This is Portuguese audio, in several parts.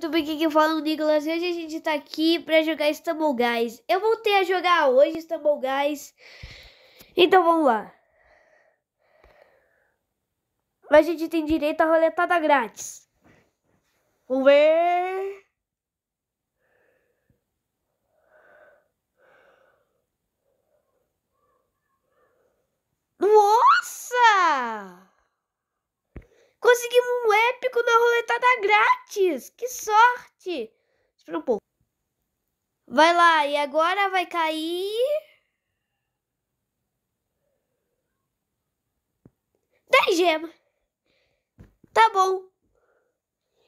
Muito bem, aqui é o Nicolas e hoje a gente tá aqui pra jogar Stumble Guys. Eu voltei a jogar hoje Stumble Guys, então vamos lá. A gente tem direito a roletada grátis. Vamos ver... Luiz, que sorte! Espera um pouco. Vai lá, e agora vai cair. Dez gemas. Tá bom.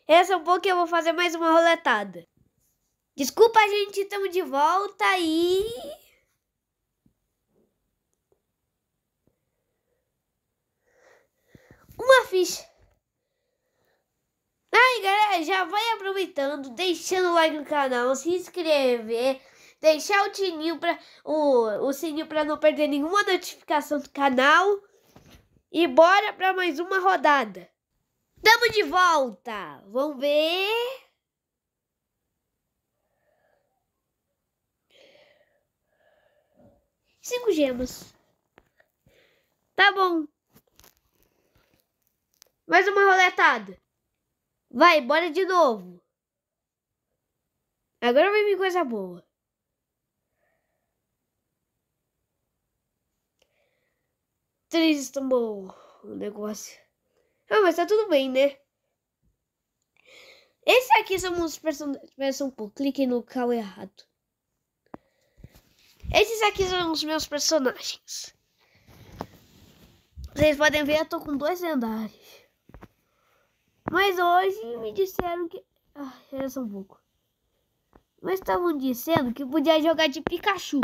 Essa é um pouco que eu vou fazer mais uma roletada. Desculpa, gente, estamos de volta e. Uma ficha. Ai, galera, já vai aproveitando, deixando o like no canal, se inscrever, deixar o sininho para o, o sininho para não perder nenhuma notificação do canal. E bora para mais uma rodada. Tamo de volta. Vamos ver. Cinco gemas. Tá bom. Mais uma roletada. Vai, bora de novo. Agora vai vir coisa boa. Três tomou o negócio. Ah, mas tá tudo bem, né? Esse aqui são os personagens. um pouco, cliquem no cal errado. Esses aqui são os meus personagens. Vocês podem ver, eu tô com dois lendários. Mas hoje me disseram que. Ah, era só um pouco. Mas estavam dizendo que podia jogar de Pikachu.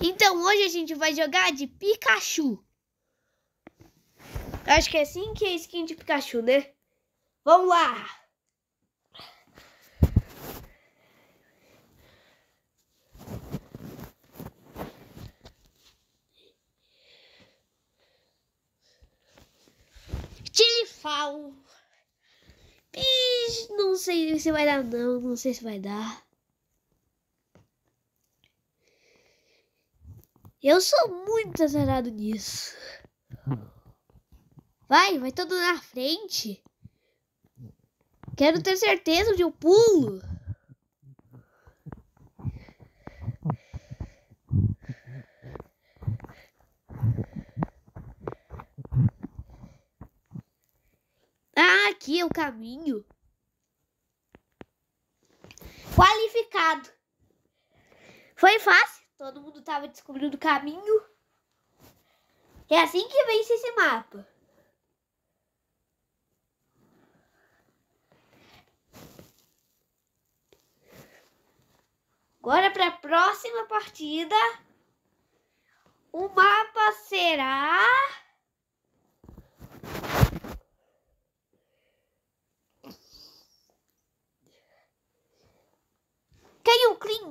Então hoje a gente vai jogar de Pikachu. Acho que é assim que é skin de Pikachu, né? Vamos lá! Tilifal. Não sei se vai dar, não. Não sei se vai dar. Eu sou muito azarado nisso. Vai, vai todo na frente. Quero ter certeza de um pulo. Ah, aqui é o caminho qualificado. Foi fácil, todo mundo estava descobrindo o caminho. É assim que vence esse mapa. Agora para a próxima partida, o mapa será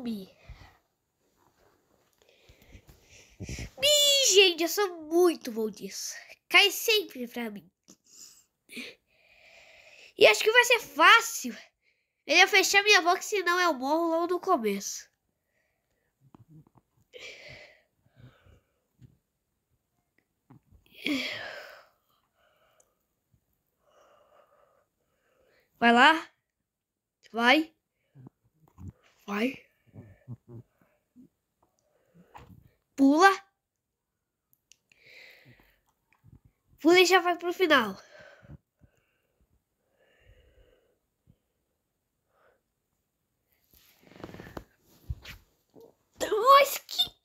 Bi. Bi, gente, eu sou muito bom disso. Cai sempre pra mim. E acho que vai ser fácil. Ele ia fechar minha boca, senão eu morro logo no começo. Vai lá. Vai. Vai. pula. Pula e já vai pro final. Mas que...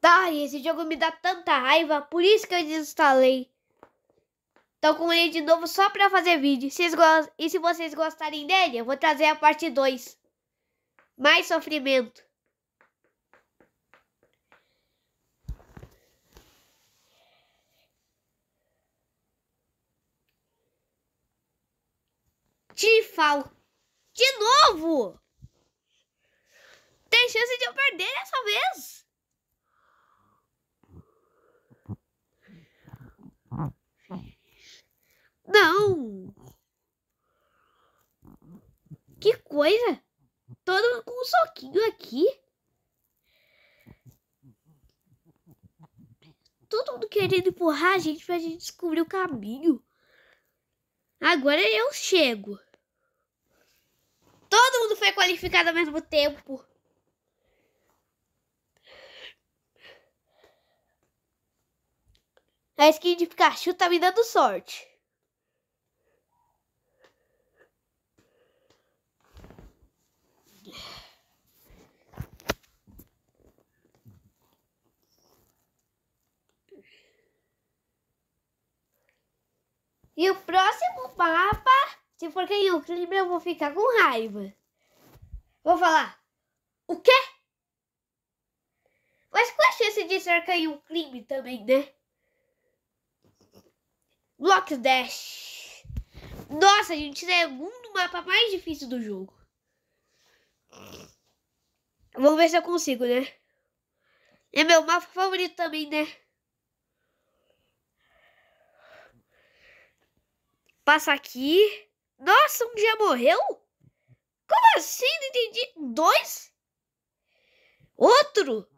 Tá, esse jogo me dá tanta raiva, por isso que eu desinstalei. Tô com ele de novo só pra fazer vídeo. Vocês E se vocês gostarem dele, eu vou trazer a parte 2. Mais sofrimento. Tifal. De novo! coisa? Todo com um soquinho aqui. Todo mundo querendo empurrar a gente pra gente descobrir o caminho. Agora eu chego. Todo mundo foi qualificado ao mesmo tempo. A skin de Pikachu tá me dando sorte. E o próximo mapa, se for quem eu clima, eu vou ficar com raiva. Vou falar, o quê? Mas com a chance de ser cair um crime também, né? Block Dash. Nossa, gente, é um mapa mais difícil do jogo. Vamos ver se eu consigo, né? É meu mapa favorito também, né? Passa aqui. Nossa, um já morreu? Como assim? Não entendi. Dois? Outro?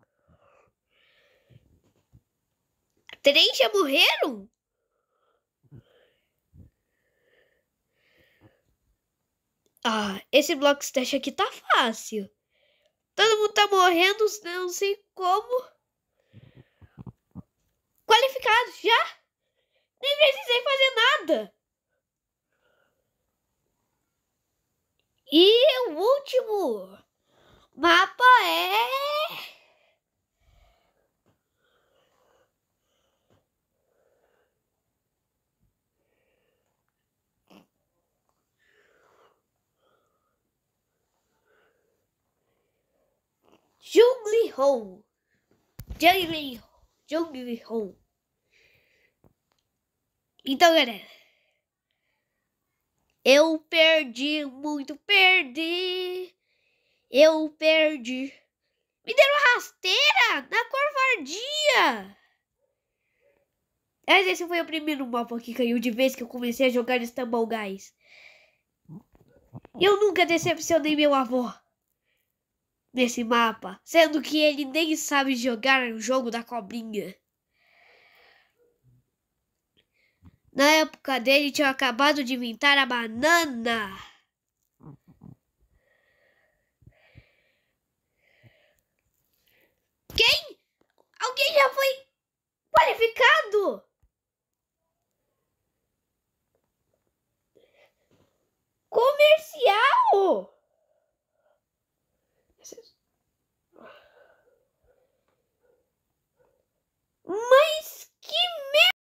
Três já morreram? Ah, esse bloco aqui tá fácil. Todo mundo tá morrendo, não sei como. Qualificado já? Nem precisei fazer nada. Jungli Ho. Jungli Jungle Ho. Então, galera. Eu perdi, muito perdi. Eu perdi. Me deram a rasteira na covardia. Mas esse foi o primeiro mapa que caiu de vez que eu comecei a jogar Stumble Guys. Eu nunca decepcionei meu avô nesse mapa, sendo que ele nem sabe jogar o jogo da cobrinha. Na época dele, tinham acabado de inventar a banana. Quem? Alguém já foi qualificado? Comercial? Mas